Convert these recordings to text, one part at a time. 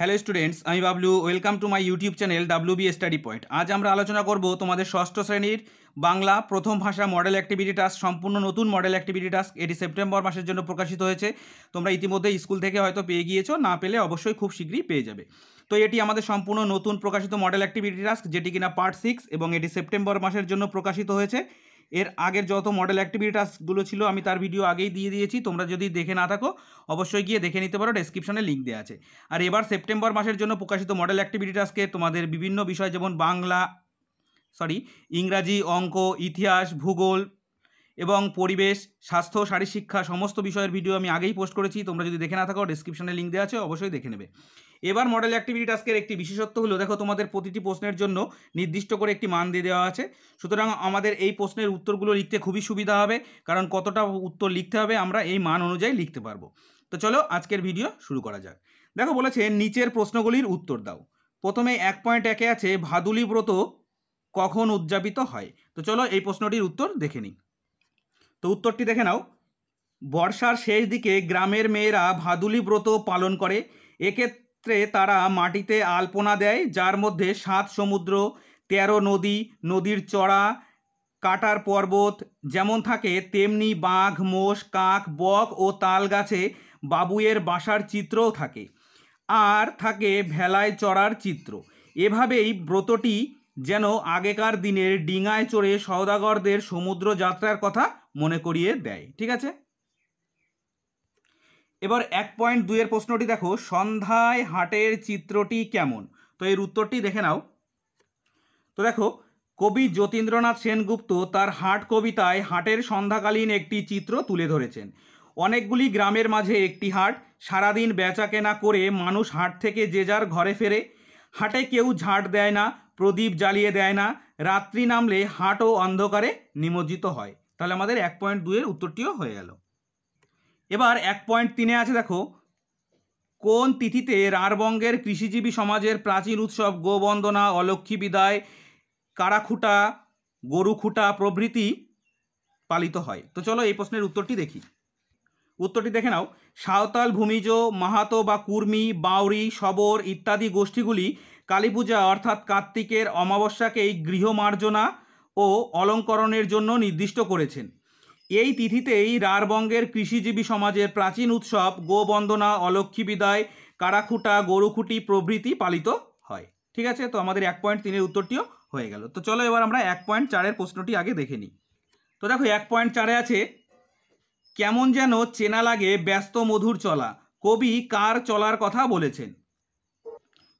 hello students আমি Bablu welcome to my YouTube channel W B study point আজ আমরা আলোচনা করব তোমাদের ষষ্ঠ শ্রেণীর বাংলা প্রথম ভাষা মডেল অ্যাক্টিভিটি টাস্ক সম্পূর্ণ নতুন মডেল অ্যাক্টিভিটি টাস্ক এটি সেপ্টেম্বর মাসের জন্য প্রকাশিত হয়েছে তোমরা ইতিমধ্যে স্কুল থেকে হয়তো পেয়ে গিয়েছো না পেলে অবশ্যই খুব শীঘ্রই পেয়ে যাবে তো এটি আমাদের সম্পূর্ণ নতুন প্রকাশিত মডেল অ্যাক্টিভিটি টাস্ক যেটি কিনা পার্ট সিক্স এবং এটি সেপ্টেম্বর মাসের জন্য প্রকাশিত হয়েছে এর আগের যত মডেল অ্যাক্টিভিটি টাস্কগুলো ছিল আমি তার ভিডিও আগেই দিয়ে দিয়েছি তোমরা যদি দেখে না থাকো অবশ্যই গিয়ে দেখে নিতে পারো ডেসক্রিপশনে লিঙ্ক দেওয়া আছে আর এবার সেপ্টেম্বর মাসের জন্য প্রকাশিত মডেল অ্যাক্টিভিটি টাস্কে তোমাদের বিভিন্ন বিষয় যেমন বাংলা সরি ইংরাজি অঙ্ক ইতিহাস ভূগোল এবং পরিবেশ স্বাস্থ্য শারীরশিক্ষা সমস্ত বিষয়ের ভিডিও আমি আগেই পোস্ট করেছি তোমরা যদি দেখে না থাকো ডিসক্রিপশনে লিঙ্ক দেওয়া আছে অবশ্যই দেখে নেবে এবার মডেল অ্যাক্টিভিটি টাস্কের একটি বিশেষত্ব হলো দেখো তোমাদের প্রতিটি প্রশ্নের জন্য নির্দিষ্ট করে একটি মান দিয়ে দেওয়া আছে সুতরাং আমাদের এই প্রশ্নের উত্তরগুলো লিখতে খুবই সুবিধা হবে কারণ কতটা উত্তর লিখতে হবে আমরা এই মান অনুযায়ী লিখতে পারবো তো চলো আজকের ভিডিও শুরু করা যাক দেখো বলেছে নিচের প্রশ্নগুলির উত্তর দাও প্রথমে এক পয়েন্ট একে আছে ভাদুলি ব্রত কখন উদযাপিত হয় তো চলো এই প্রশ্নটির উত্তর দেখে নিই তো উত্তরটি দেখে নাও বর্ষার শেষ দিকে গ্রামের মেয়েরা ভাদুলি ব্রত পালন করে এক্ষেত্রে তারা মাটিতে আলপনা দেয় যার মধ্যে সাত সমুদ্র তেরো নদী নদীর চড়া কাটার পর্বত যেমন থাকে তেমনি বাঘ মোষ কাক বক ও তাল গাছে বাবুয়ের বাসার চিত্রও থাকে আর থাকে ভেলায় চড়ার চিত্র এভাবেই ব্রতটি যেন আগেকার দিনের ডিঙায় চড়ে সওদাগরদের সমুদ্র যাত্রার কথা মনে করিয়ে দেয় ঠিক আছে এবার এক পয়েন্ট দুইয়ের প্রশ্নটি দেখো সন্ধ্যায় হাটের চিত্রটি কেমন তো এর উত্তরটি দেখে নাও তো দেখো কবি যতীন্দ্রনাথ সেনগুপ্ত তার হাট কবিতায় হাটের সন্ধ্যাকালীন একটি চিত্র তুলে ধরেছেন অনেকগুলি গ্রামের মাঝে একটি হাট সারাদিন বেচা কেনা করে মানুষ হাট থেকে যে যার ঘরে ফেরে হাটে কেউ ঝাঁট দেয় না প্রদীপ জ্বালিয়ে দেয় না রাত্রি নামলে হাটও অন্ধকারে নিমজ্জিত হয় তাহলে আমাদের এক পয়েন্ট দুইয়ের উত্তরটিও হয়ে গেল এবার এক পয়েন্ট তিনে আছে দেখো কোন তিথিতে রারবঙ্গের কৃষিজীবী সমাজের প্রাচীন উৎসব গোবন্দনা অলক্ষী বিদায় কারাখুটা গরুখুটা প্রভৃতি পালিত হয় তো চলো এই প্রশ্নের উত্তরটি দেখি উত্তরটি দেখে নাও সাঁওতাল ভূমিজ মাহাতো বা কুর্মি বাউরি শবর ইত্যাদি গোষ্ঠীগুলি কালীপূজা অর্থাৎ কার্তিকের অমাবস্যাকেই গৃহমার্জনা ও অলঙ্করণের জন্য নির্দিষ্ট করেছেন এই তিথিতেই রারবঙ্গের কৃষিজীবী সমাজের প্রাচীন উৎসব গোবন্দনা অলক্ষী বিদায় কারাখুটা গরুখুটি প্রভৃতি পালিত হয় ঠিক আছে তো আমাদের এক পয়েন্ট তিনের উত্তরটিও হয়ে গেল তো চলো এবার আমরা এক পয়েন্ট চারের প্রশ্নটি আগে দেখে নিই তো দেখো এক পয়েন্ট চারে আছে কেমন যেন চেনা লাগে ব্যস্ত মধুর চলা কবি কার চলার কথা বলেছেন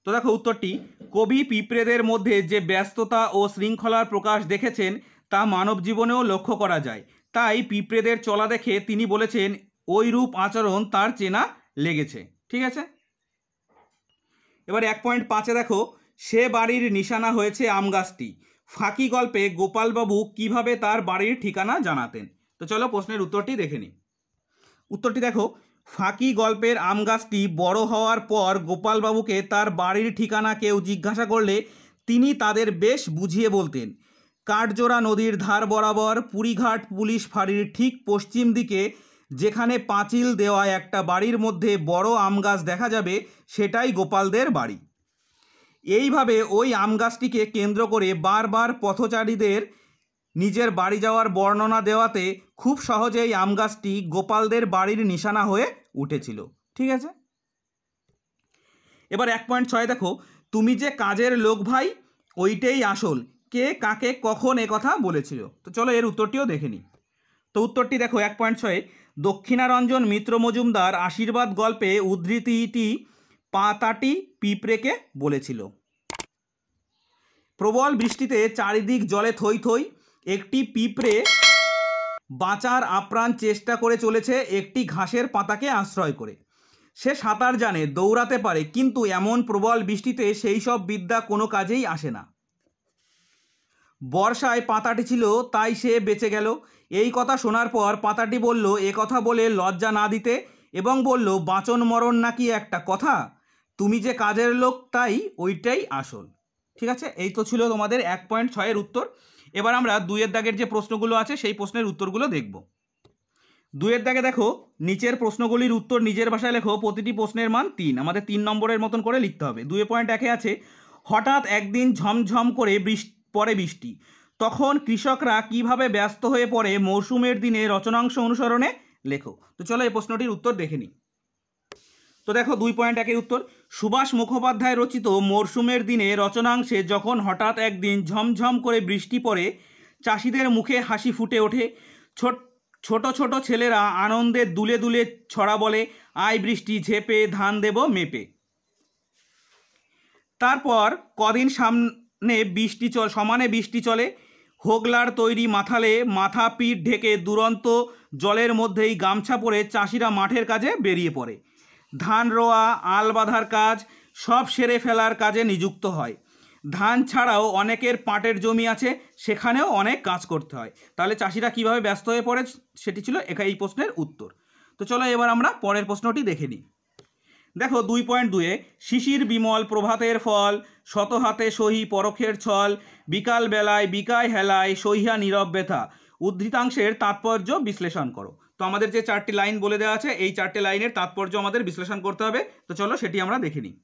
তো দেখো উত্তরটি কবি পিঁপড়েদের মধ্যে যে ব্যস্ততা ও শৃঙ্খলার প্রকাশ দেখেছেন তা মানব জীবনেও লক্ষ্য করা যায় তাই পিঁপড়েদের চলা দেখে তিনি বলেছেন ওই রূপ আচরণ তার চেনা লেগেছে ঠিক আছে এবার এক পয়েন্ট পাঁচে দেখো সে বাড়ির নিশানা হয়েছে আম গাছটি ফাঁকি গল্পে গোপালবাবু কিভাবে তার বাড়ির ঠিকানা জানাতেন তো চলো প্রশ্নের উত্তরটি দেখে নিই উত্তরটি দেখো ফাঁকি গল্পের আম গাছটি বড় হওয়ার পর গোপালবাবুকে তার বাড়ির ঠিকানা কেউ জিজ্ঞাসা করলে তিনি তাদের বেশ বুঝিয়ে বলতেন কাঠজোড়া নদীর ধার বরাবর পুরীঘাট পুলিশ ফাঁড়ির ঠিক পশ্চিম দিকে যেখানে পাঁচিল দেওয়া একটা বাড়ির মধ্যে বড় আম গাছ দেখা যাবে সেটাই গোপালদের বাড়ি এইভাবে ওই আম গাছটিকে কেন্দ্র করে বারবার পথচারীদের নিজের বাড়ি যাওয়ার বর্ণনা দেওয়াতে খুব সহজেই আম গাছটি গোপালদের বাড়ির নিশানা হয়ে উঠেছিল ঠিক আছে এবার এক পয়েন্ট ছয় দেখো তুমি যে কাজের লোক ভাই ওইটাই আসল কে কাকে কখন এ কথা বলেছিল তো চলো এর উত্তরটিও দেখে তো উত্তরটি দেখো এক পয়েন্ট ছয়ে দক্ষিণারঞ্জন মিত্র মজুমদার আশীর্বাদ গল্পে উদ্ধৃতিটি পাতাটি পিঁপড়েকে বলেছিল প্রবল বৃষ্টিতে চারিদিক জলে থই থই একটি পিঁপড়ে বাঁচার আপ্রাণ চেষ্টা করে চলেছে একটি ঘাসের পাতাকে আশ্রয় করে সে সাঁতার জানে দৌড়াতে পারে কিন্তু এমন প্রবল বৃষ্টিতে সেই সব বিদ্যা কোনো কাজেই আসে না বর্ষায় পাতাটি ছিল তাই সে বেঁচে গেল এই কথা শোনার পর পাতাটি বলল এ কথা বলে লজ্জা না দিতে এবং বলল বাঁচন মরণ নাকি একটা কথা তুমি যে কাজের লোক তাই ওইটাই আসল ঠিক আছে এই তো ছিল তোমাদের এক পয়েন্ট ছয়ের উত্তর এবার আমরা দুইয়ের দাগের যে প্রশ্নগুলো আছে সেই প্রশ্নের উত্তরগুলো দেখব দুয়ের দাগে দেখো নিচের প্রশ্নগুলির উত্তর নিজের ভাষায় লেখো প্রতিটি প্রশ্নের মান তিন আমাদের তিন নম্বরের মতন করে লিখতে হবে দুয়ে পয়েন্ট একে আছে হঠাৎ একদিন ঝমঝম করে বৃষ্টি পরে বৃষ্টি তখন কৃষকরা কিভাবে ব্যস্ত হয়ে পড়ে মৌসুমের দিনে রচনাংশ অনুসরণে লেখো তো চলো এই প্রশ্নটির উত্তর দেখে নিই তো দেখো দুই পয়েন্ট একের উত্তর সুভাষ মুখোপাধ্যায় রচিত মরশুমের দিনে রচনাংশে যখন হঠাৎ একদিন ঝমঝম করে বৃষ্টি পড়ে চাষিদের মুখে হাসি ফুটে ওঠে ছোট ছোট ছোট ছেলেরা আনন্দে দুলে দুলে ছড়া বলে আয় বৃষ্টি ঝেপে ধান দেব মেপে তারপর কদিন সামনে বৃষ্টি চল সমানে বৃষ্টি চলে হোগলার তৈরি মাথালে মাথা পিঠ ঢেকে দুরন্ত জলের মধ্যেই গামছা পরে চাষিরা মাঠের কাজে বেরিয়ে পড়ে ধান রোয়া আল বাঁধার কাজ সব সেরে ফেলার কাজে নিযুক্ত হয় ধান ছাড়াও অনেকের পাটের জমি আছে সেখানেও অনেক কাজ করতে হয় তাহলে চাষিরা কিভাবে ব্যস্ত হয়ে পড়ে সেটি ছিল একা এই প্রশ্নের উত্তর তো চলো এবার আমরা পরের প্রশ্নটি দেখে নিই দেখো দুই পয়েন্ট দুয়ে শিশির বিমল প্রভাতের ফল শত হাতে সহি পরখের ছল বিকাল বেলায় বিকায় হেলায় সহিয়া নীরব ব্যথা উদ্ধৃতাংশের তাৎপর্য বিশ্লেষণ করো তো আমাদের যে চারটি লাইন বলে দেওয়া আছে এই চারটি লাইনের তাৎপর্য আমাদের বিশ্লেষণ করতে হবে তো চলো সেটি আমরা দেখে নিই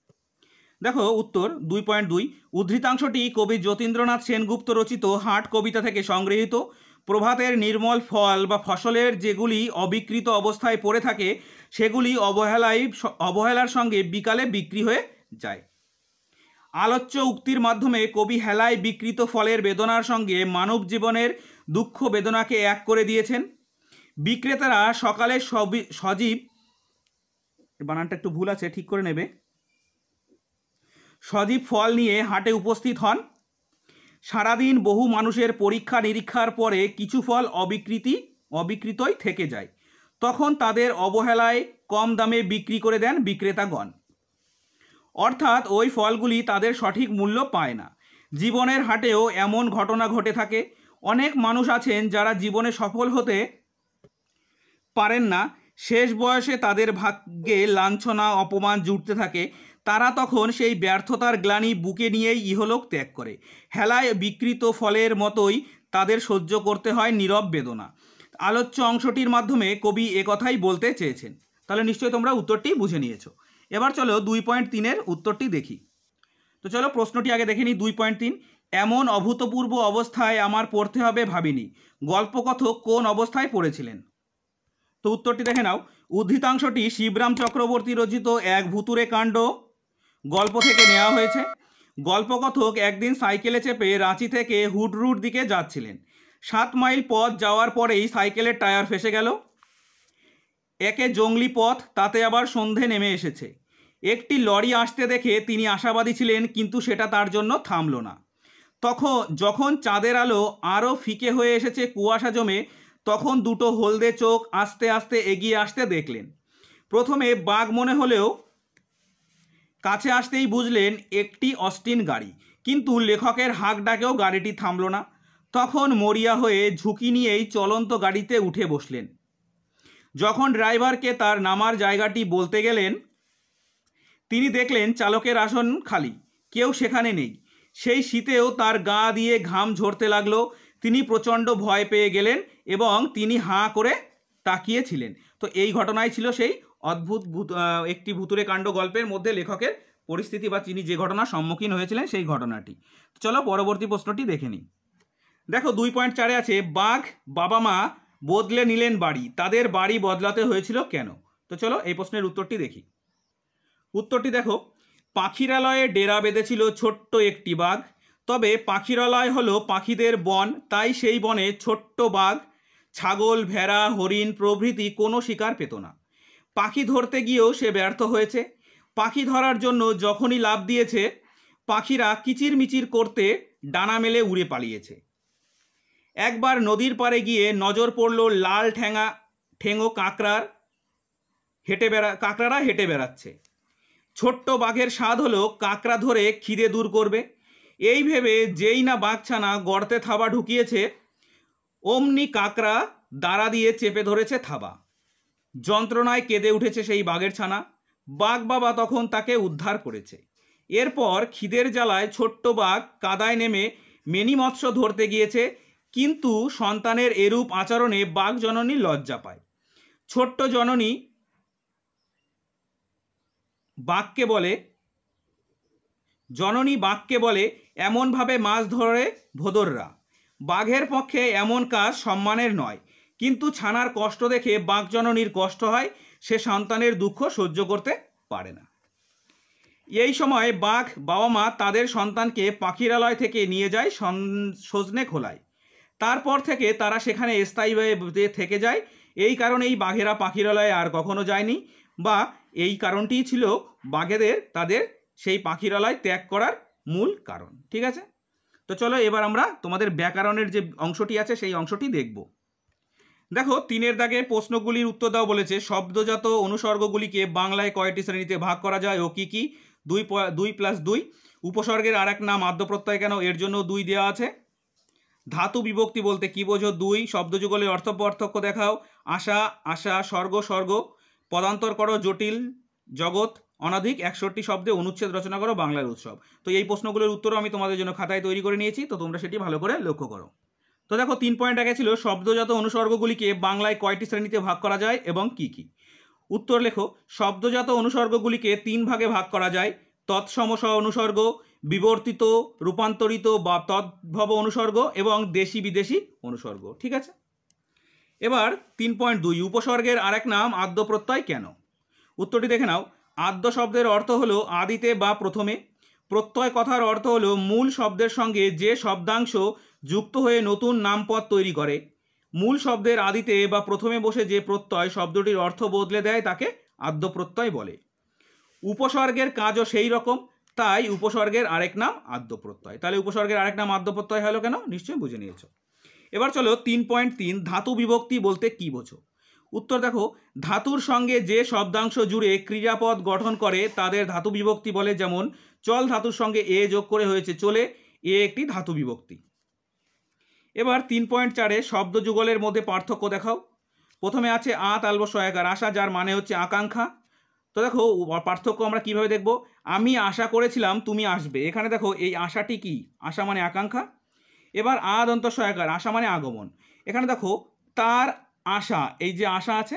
দেখো উত্তর দুই পয়েন্ট দুই উদ্ধৃতাংশটি কবি যতীন্দ্রনাথ সেনগুপ্ত রচিত হাট কবিতা থেকে সংগৃহীত প্রভাতের নির্মল ফল বা ফসলের যেগুলি অবিকৃত অবস্থায় পড়ে থাকে সেগুলি অবহেলায় অবহেলার সঙ্গে বিকালে বিক্রি হয়ে যায় আলোচ্য উক্তির মাধ্যমে কবি হেলায় বিকৃত ফলের বেদনার সঙ্গে মানব জীবনের দুঃখ বেদনাকে এক করে দিয়েছেন বিক্রেতারা সকালে সজীব বানানটা একটু ভুল আছে ঠিক করে নেবে সজীব ফল নিয়ে হাটে উপস্থিত হন সারাদিন বহু মানুষের পরীক্ষা নিরীক্ষার পরে কিছু ফল অবিকৃতি অবিকৃতই থেকে যায় তখন তাদের অবহেলায় কম দামে বিক্রি করে দেন বিক্রেতাগণ অর্থাৎ ওই ফলগুলি তাদের সঠিক মূল্য পায় না জীবনের হাটেও এমন ঘটনা ঘটে থাকে অনেক মানুষ আছেন যারা জীবনে সফল হতে পারেন না শেষ বয়সে তাদের ভাগ্যে লাঞ্ছনা অপমান জুটতে থাকে তারা তখন সেই ব্যর্থতার গ্লানি বুকে নিয়েই ইহলোক ত্যাগ করে হেলায় বিকৃত ফলের মতোই তাদের সহ্য করতে হয় নীরব বেদনা আলোচ্য অংশটির মাধ্যমে কবি একথাই বলতে চেয়েছেন তাহলে নিশ্চয়ই তোমরা উত্তরটি বুঝে নিয়েছো এবার চলো দুই পয়েন্ট তিনের উত্তরটি দেখি তো চলো প্রশ্নটি আগে দেখে নিই দুই পয়েন্ট তিন এমন অভূতপূর্ব অবস্থায় আমার পড়তে হবে ভাবিনি গল্পকথক কোন অবস্থায় পড়েছিলেন তো উত্তরটি দেখে নাও উদ্ধৃতাংশটি শিবরাম চক্রবর্তী রচিত এক ভুতুরে কাণ্ড গল্প থেকে নেওয়া হয়েছে গল্পকথক একদিন সাইকেলে চেপে রাঁচি থেকে হুড রুট দিকে যাচ্ছিলেন সাত মাইল পথ যাওয়ার পরেই সাইকেলের টায়ার ফেসে গেল একে জঙ্গলি পথ তাতে আবার সন্ধে নেমে এসেছে একটি লরি আসতে দেখে তিনি আশাবাদী ছিলেন কিন্তু সেটা তার জন্য থামল না তখন যখন চাঁদের আলো আরও ফিকে হয়ে এসেছে কুয়াশা জমে তখন দুটো হলদে চোখ আস্তে আস্তে এগিয়ে আসতে দেখলেন প্রথমে বাঘ মনে হলেও কাছে আসতেই বুঝলেন একটি অস্টিন গাড়ি কিন্তু লেখকের হাঁক ডাকেও গাড়িটি থামল না তখন মরিয়া হয়ে ঝুঁকি নিয়েই চলন্ত গাড়িতে উঠে বসলেন যখন ড্রাইভারকে তার নামার জায়গাটি বলতে গেলেন তিনি দেখলেন চালকের আসন খালি কেউ সেখানে নেই সেই শীতেও তার গা দিয়ে ঘাম ঝরতে লাগলো তিনি প্রচণ্ড ভয় পেয়ে গেলেন এবং তিনি হাঁ করে তাকিয়েছিলেন তো এই ঘটনাই ছিল সেই অদ্ভুত ভূত একটি ভুতুরে কাণ্ড গল্পের মধ্যে লেখকের পরিস্থিতি বা তিনি যে ঘটনার সম্মুখীন হয়েছিলেন সেই ঘটনাটি চলো পরবর্তী প্রশ্নটি দেখে নিই দেখো দুই পয়েন্ট চারে আছে বাঘ বাবা মা বদলে নিলেন বাড়ি তাদের বাড়ি বদলাতে হয়েছিল কেন তো চলো এই প্রশ্নের উত্তরটি দেখি উত্তরটি দেখো পাখিরালয়ে ডেরা বেঁধেছিল ছোট্ট একটি বাঘ তবে পাখিরালয় হলো পাখিদের বন তাই সেই বনে ছোট্ট বাঘ ছাগল ভেড়া হরিণ প্রভৃতি কোনো শিকার পেত না পাখি ধরতে গিয়েও সে ব্যর্থ হয়েছে পাখি ধরার জন্য যখনই লাভ দিয়েছে পাখিরা কিচিরমিচির করতে ডানা মেলে উড়ে পালিয়েছে একবার নদীর পাড়ে গিয়ে নজর পড়ল লাল ঠ্যাঙা ঠেঙো কাঁকড়ার হেঁটে বেড়া কাঁকড়ারা হেঁটে বেড়াচ্ছে ছোট্ট বাঘের স্বাদ হলো কাঁকড়া ধরে খিদে দূর করবে এই ভেবে যেই না বাঘছানা গর্তে থাবা ঢুকিয়েছে অমনি কাকরা দাঁড়া দিয়ে চেপে ধরেছে থাবা যন্ত্রণায় কেঁদে উঠেছে সেই বাঘের ছানা বাঘ বাবা তখন তাকে উদ্ধার করেছে এরপর খিদের জ্বালায় ছোট্ট বাঘ কাদায় নেমে মেনি মৎস্য ধরতে গিয়েছে কিন্তু সন্তানের এরূপ আচরণে বাঘ জননী লজ্জা পায় ছোট্ট জননী বাঘকে বলে জননী বাঘকে বলে এমনভাবে মাছ ধরে ভোদররা বাঘের পক্ষে এমন কাজ সম্মানের নয় কিন্তু ছানার কষ্ট দেখে বাঘজননীর কষ্ট হয় সে সন্তানের দুঃখ সহ্য করতে পারে না এই সময় বাঘ বাবা মা তাদের সন্তানকে পাখিরালয় থেকে নিয়ে যায় সজনে খোলায় তারপর থেকে তারা সেখানে স্থায়ীভাবে থেকে যায় এই কারণেই বাঘেরা পাখিরালয়ে আর কখনো যায়নি বা এই কারণটিই ছিল বাঘেদের তাদের সেই পাখিরালয় ত্যাগ করার মূল কারণ ঠিক আছে তো চলো এবার আমরা তোমাদের ব্যাকরণের যে অংশটি আছে সেই অংশটি দেখব দেখো তিনের দাগে প্রশ্নগুলির উত্তর দাও বলেছে শব্দজাত অনুসর্গগুলিকে বাংলায় কয়টি শ্রেণীতে ভাগ করা যায় ও কী কী দুই দুই প্লাস দুই উপসর্গের আর এক নাম আদ্যপ্রত্যয় কেন এর জন্য দুই দেওয়া আছে ধাতু বিভক্তি বলতে কী বোঝো দুই শব্দযুগলের অর্থ পার্থক্য দেখাও আশা আশা স্বর্গ স্বর্গ পদান্তর করো জটিল জগৎ অনাধিক একষট্টি শব্দে অনুচ্ছেদ রচনা করো বাংলার উৎসব তো এই প্রশ্নগুলোর উত্তরও আমি তোমাদের জন্য খাতায় তৈরি করে নিয়েছি তো তোমরা সেটি ভালো করে লক্ষ্য করো তো দেখো তিন পয়েন্ট আগে ছিল শব্দজাত অনুসর্গগুলিকে বাংলায় কয়টি শ্রেণীতে ভাগ করা যায় এবং কি কি উত্তর লেখো শব্দজাত অনুসর্গগুলিকে তিন ভাগে ভাগ করা যায় তৎসমস অনুসর্গ বিবর্তিত রূপান্তরিত বা তদ্ভব অনুসর্গ এবং দেশি বিদেশি অনুসর্গ ঠিক আছে এবার তিন পয়েন্ট দুই উপসর্গের আরেক নাম আদ্যপ্রত্যয় কেন উত্তরটি দেখে নাও আদ্য শব্দের অর্থ হলো আদিতে বা প্রথমে প্রত্যয় কথার অর্থ হলো মূল শব্দের সঙ্গে যে শব্দাংশ যুক্ত হয়ে নতুন নামপদ তৈরি করে মূল শব্দের আদিতে বা প্রথমে বসে যে প্রত্যয় শব্দটির অর্থ বদলে দেয় তাকে আদ্য প্রত্যয় বলে উপসর্গের কাজও সেই রকম তাই উপসর্গের আরেক নাম আদ্য প্রত্যয় তাহলে উপসর্গের আরেক নাম আদ্য প্রত্যয় হলো কেন নিশ্চয়ই বুঝে নিয়েছ এবার চলো তিন পয়েন্ট তিন ধাতু বিভক্তি বলতে কী বোঝো উত্তর দেখো ধাতুর সঙ্গে যে শব্দাংশ জুড়ে ক্রিয়াপদ গঠন করে তাদের ধাতু বিভক্তি বলে যেমন চল ধাতুর সঙ্গে এ যোগ করে হয়েছে চলে এ একটি ধাতু বিভক্তি এবার তিন পয়েন্ট চারে শব্দ যুগলের মধ্যে পার্থক্য দেখাও প্রথমে আছে আ আলব সহায়কার আশা যার মানে হচ্ছে আকাঙ্ক্ষা তো দেখো পার্থক্য আমরা কিভাবে দেখব আমি আশা করেছিলাম তুমি আসবে এখানে দেখো এই আশাটি কি আশা মানে আকাঙ্ক্ষা এবার আ দন্ত সহায়কার আশা মানে আগমন এখানে দেখো তার আশা এই যে আশা আছে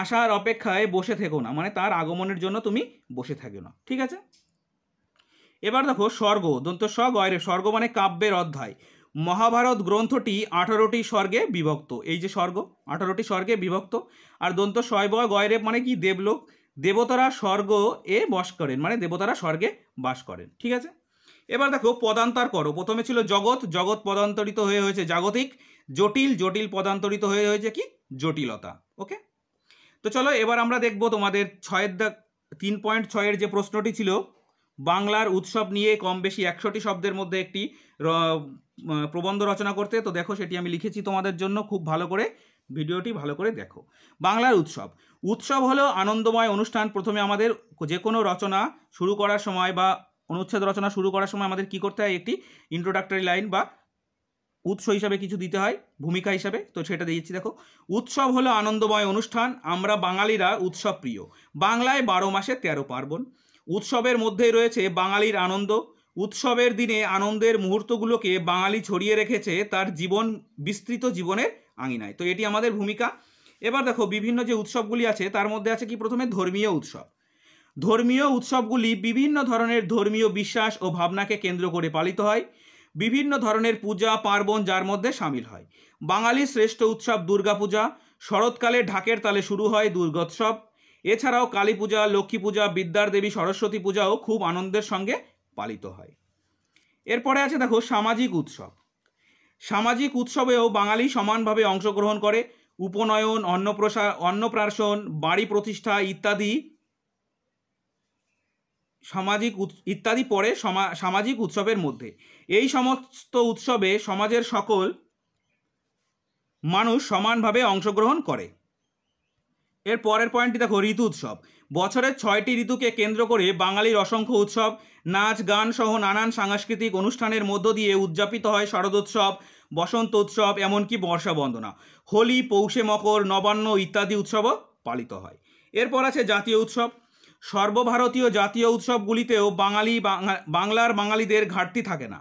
আশার অপেক্ষায় বসে থেকো না মানে তার আগমনের জন্য তুমি বসে থাকে না ঠিক আছে এবার দেখো স্বর্গ দন্ত স গয়রে স্বর্গ মানে কাব্যের অধ্যায় মহাভারত গ্রন্থটি আঠারোটি স্বর্গে বিভক্ত এই যে স্বর্গ আঠারোটি স্বর্গে বিভক্ত আর দন্ত শয়ব গয়রে মানে কি দেবলোক দেবতারা স্বর্গ এ বাস করেন মানে দেবতারা স্বর্গে বাস করেন ঠিক আছে এবার দেখো পদান্তর করো প্রথমে ছিল জগৎ জগৎ পদান্তরিত হয়ে হয়েছে জাগতিক জটিল জটিল পদান্তরিত হয়ে হয়েছে কি জটিলতা ওকে তো চলো এবার আমরা দেখব তোমাদের ছয়ের দা তিন পয়েন্ট ছয়ের যে প্রশ্নটি ছিল বাংলার উৎসব নিয়ে কম বেশি একশোটি শব্দের মধ্যে একটি প্রবন্ধ রচনা করতে তো দেখো সেটি আমি লিখেছি তোমাদের জন্য খুব ভালো করে ভিডিওটি ভালো করে দেখো বাংলার উৎসব উৎসব হলো আনন্দময় অনুষ্ঠান প্রথমে আমাদের যে কোনো রচনা শুরু করার সময় বা অনুচ্ছেদ রচনা শুরু করার সময় আমাদের কি করতে হয় একটি ইন্ট্রোডাক্টরি লাইন বা উৎস হিসাবে কিছু দিতে হয় ভূমিকা হিসাবে তো সেটা দিয়েছি দেখো উৎসব হলো আনন্দময় অনুষ্ঠান আমরা বাঙালিরা উৎসব প্রিয় বাংলায় বারো মাসে তেরো পার্বণ উৎসবের মধ্যেই রয়েছে বাঙালির আনন্দ উৎসবের দিনে আনন্দের মুহূর্তগুলোকে বাঙালি ছড়িয়ে রেখেছে তার জীবন বিস্তৃত জীবনের আঙিনায় তো এটি আমাদের ভূমিকা এবার দেখো বিভিন্ন যে উৎসবগুলি আছে তার মধ্যে আছে কি প্রথমে ধর্মীয় উৎসব ধর্মীয় উৎসবগুলি বিভিন্ন ধরনের ধর্মীয় বিশ্বাস ও ভাবনাকে কেন্দ্র করে পালিত হয় বিভিন্ন ধরনের পূজা পার্বণ যার মধ্যে সামিল হয় বাঙালির শ্রেষ্ঠ উৎসব দুর্গাপূজা শরৎকালে ঢাকের তালে শুরু হয় দুর্গোৎসব এছাড়াও কালী পূজা লক্ষ্মী পূজা বিদ্যার দেবী সরস্বতী পূজাও খুব আনন্দের সঙ্গে পালিত হয় এরপরে আছে দেখো সামাজিক উৎসব সামাজিক উৎসবেও বাঙালি সমানভাবে অংশগ্রহণ করে উপনয়ন অন্নপ্রসা অন্নপ্রাশন বাড়ি প্রতিষ্ঠা ইত্যাদি সামাজিক ইত্যাদি পড়ে সামাজিক উৎসবের মধ্যে এই সমস্ত উৎসবে সমাজের সকল মানুষ সমানভাবে অংশগ্রহণ করে এর পরের পয়েন্টটি দেখো ঋতু উৎসব বছরের ছয়টি ঋতুকে কেন্দ্র করে বাঙালির অসংখ্য উৎসব নাচ গান সহ নানান সাংস্কৃতিক অনুষ্ঠানের মধ্য দিয়ে উদযাপিত হয় শরদ উৎসব বসন্ত উৎসব এমনকি বর্ষা বন্দনা হোলি পৌষে মকর নবান্ন ইত্যাদি উৎসবও পালিত হয় এরপর আছে জাতীয় উৎসব সর্বভারতীয় জাতীয় উৎসবগুলিতেও বাঙালি বাংলার বাঙালিদের ঘাটতি থাকে না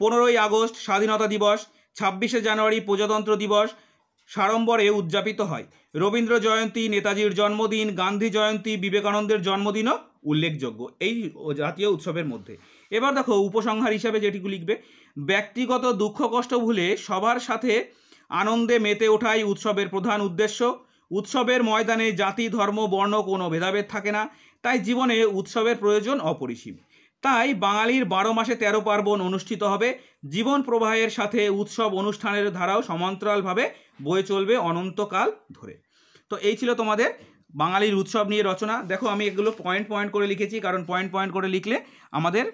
পনেরোই আগস্ট স্বাধীনতা দিবস ছাব্বিশে জানুয়ারি প্রজাতন্ত্র দিবস সাড়ম্বরে উদযাপিত হয় রবীন্দ্র জয়ন্তী নেতাজির জন্মদিন গান্ধী জয়ন্তী বিবেকানন্দের জন্মদিনও উল্লেখযোগ্য এই জাতীয় উৎসবের মধ্যে এবার দেখো উপসংহার হিসাবে যেটিগুলি লিখবে ব্যক্তিগত দুঃখ কষ্ট ভুলে সবার সাথে আনন্দে মেতে ওঠাই উৎসবের প্রধান উদ্দেশ্য উৎসবের ময়দানে জাতি ধর্ম বর্ণ কোনো ভেদাভেদ থাকে না তাই জীবনে উৎসবের প্রয়োজন অপরিসীম তাই বাঙালির বারো মাসে তেরো পার্বণ অনুষ্ঠিত হবে জীবন প্রবাহের সাথে উৎসব অনুষ্ঠানের ধারাও সমান্তরালভাবে বয়ে চলবে অনন্তকাল ধরে তো এই ছিল তোমাদের বাঙালির উৎসব নিয়ে রচনা দেখো আমি এগুলো পয়েন্ট পয়েন্ট করে লিখেছি কারণ পয়েন্ট পয়েন্ট করে লিখলে আমাদের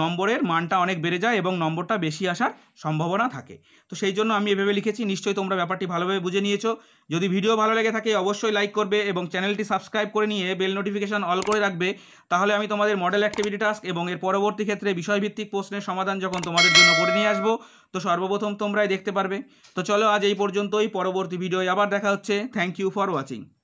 নম্বরের মানটা অনেক বেড়ে যায় এবং নম্বরটা বেশি আসার সম্ভাবনা থাকে তো সেই জন্য আমি এভাবে লিখেছি নিশ্চয়ই তোমরা ব্যাপারটি ভালোভাবে বুঝে নিয়েছো যদি ভিডিও ভালো লেগে থাকে অবশ্যই লাইক করবে এবং চ্যানেলটি সাবস্ক্রাইব করে নিয়ে বেল নোটিফিকেশান অল করে রাখবে তাহলে আমি তোমাদের মডেল অ্যাক্টিভিটি টাস্ক এবং এর পরবর্তী ক্ষেত্রে বিষয়ভিত্তিক প্রশ্নের সমাধান যখন তোমাদের জন্য করে নিয়ে আসবো তো সর্বপ্রথম তোমরাই দেখতে পারবে তো চলো আজ এই পর্যন্তই পরবর্তী ভিডিও আবার দেখা হচ্ছে থ্যাংক ইউ ফর ওয়াচিং